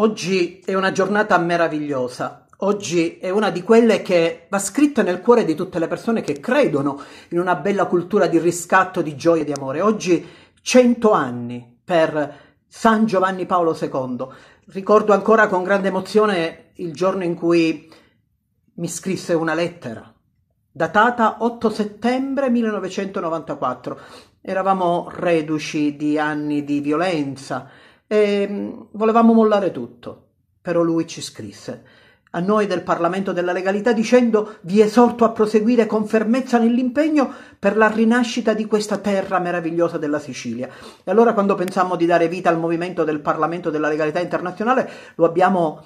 Oggi è una giornata meravigliosa. Oggi è una di quelle che va scritta nel cuore di tutte le persone che credono in una bella cultura di riscatto, di gioia e di amore. Oggi 100 anni per San Giovanni Paolo II. Ricordo ancora con grande emozione il giorno in cui mi scrisse una lettera, datata 8 settembre 1994. Eravamo reduci di anni di violenza, e ehm, volevamo mollare tutto. Però lui ci scrisse a noi del Parlamento della Legalità dicendo vi esorto a proseguire con fermezza nell'impegno per la rinascita di questa terra meravigliosa della Sicilia. E allora quando pensammo di dare vita al movimento del Parlamento della Legalità internazionale lo abbiamo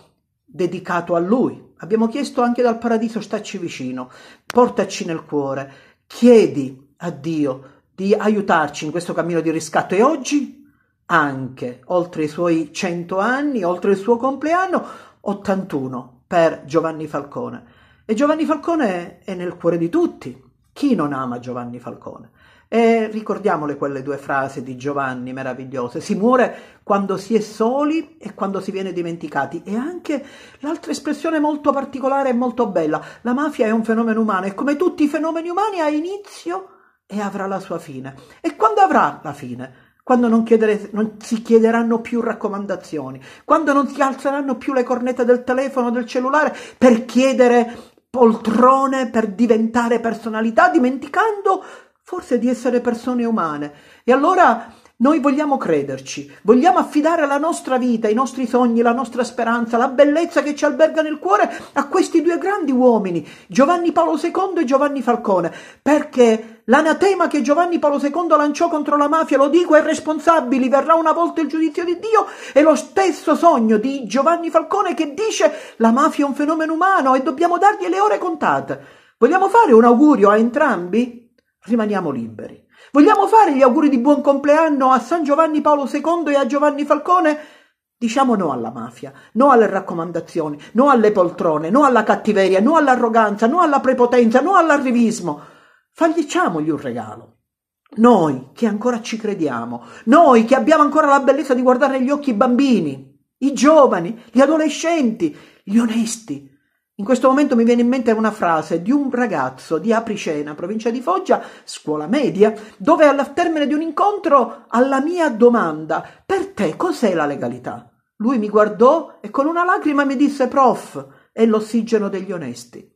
dedicato a lui. Abbiamo chiesto anche dal paradiso stacci vicino, portaci nel cuore, chiedi a Dio di aiutarci in questo cammino di riscatto e oggi anche oltre i suoi 100 anni, oltre il suo compleanno, 81 per Giovanni Falcone. E Giovanni Falcone è nel cuore di tutti. Chi non ama Giovanni Falcone? E ricordiamole quelle due frasi di Giovanni meravigliose. Si muore quando si è soli e quando si viene dimenticati. E anche l'altra espressione molto particolare e molto bella. La mafia è un fenomeno umano e come tutti i fenomeni umani ha inizio e avrà la sua fine. E quando avrà la fine? quando non, non, si chiederanno più raccomandazioni, quando non si alzeranno più le cornette del telefono, del cellulare per chiedere poltrone, per diventare personalità, dimenticando forse di essere persone umane. E allora noi vogliamo crederci, vogliamo affidare la nostra vita, i nostri sogni, la nostra speranza, la bellezza che ci alberga nel cuore a questi due grandi uomini, Giovanni Paolo II e Giovanni Falcone, perché L'anatema che Giovanni Paolo II lanciò contro la mafia, lo dico ai responsabili, verrà una volta il giudizio di Dio, è lo stesso sogno di Giovanni Falcone che dice la mafia è un fenomeno umano e dobbiamo dargli le ore contate. Vogliamo fare un augurio a entrambi? Rimaniamo liberi. Vogliamo fare gli auguri di buon compleanno a San Giovanni Paolo II e a Giovanni Falcone? Diciamo no alla mafia, no alle raccomandazioni, no alle poltrone, no alla cattiveria, no all'arroganza, no alla prepotenza, no all'arrivismo. Fagliacciamogli un regalo. Noi che ancora ci crediamo, noi che abbiamo ancora la bellezza di guardare negli occhi i bambini, i giovani, gli adolescenti, gli onesti. In questo momento mi viene in mente una frase di un ragazzo di Apricena, provincia di Foggia, scuola media, dove al termine di un incontro, alla mia domanda, per te cos'è la legalità? Lui mi guardò e con una lacrima mi disse, prof, è l'ossigeno degli onesti.